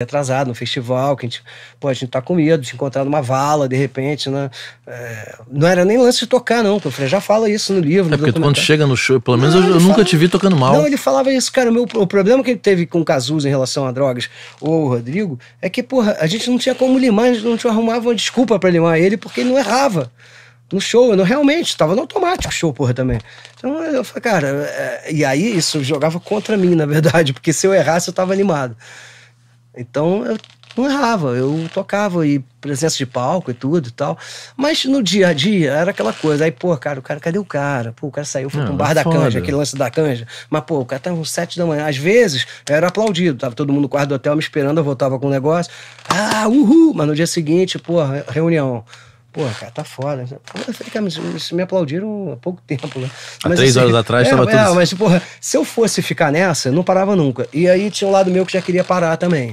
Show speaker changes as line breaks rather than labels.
atrasado no festival, que a gente, pô, a gente tá com medo de encontrar numa vala, de repente, né? É, não era nem lance de tocar, não, que já fala isso no livro. É no porque quando
chega no show, pelo menos não, eu, eu fala... nunca te vi tocando mal. Não, ele
falava isso, cara, meu, o problema que ele teve com o Cazuza em relação a drogas, ou o Rodrigo, é que, porra, a gente não tinha como limar, a gente não tinha, arrumava uma desculpa para limar ele, porque ele não errava no show, eu não, realmente, estava no automático o show, porra, também. Então eu falei, cara, é, e aí isso jogava contra mim, na verdade, porque se eu errasse eu estava animado. Então eu não errava, eu tocava e presença de palco e tudo e tal. Mas no dia a dia era aquela coisa. Aí, pô, cara, o cara, cadê o cara? Pô, o cara saiu, foi não, bar da foda. canja, aquele lance da canja. Mas, pô, o cara tava uns sete da manhã. Às vezes eu era aplaudido, tava todo mundo no quarto do hotel me esperando, eu voltava com o um negócio. Ah, uhul! Mas no dia seguinte, pô, reunião. Pô, cara, tá foda. Eu falei, cara, mas me aplaudiram há pouco tempo, né? Há mas, três assim, horas atrás é, tava é, tudo... Mas, porra, se eu fosse ficar nessa, eu não parava nunca. E aí tinha um lado meu que já queria parar também.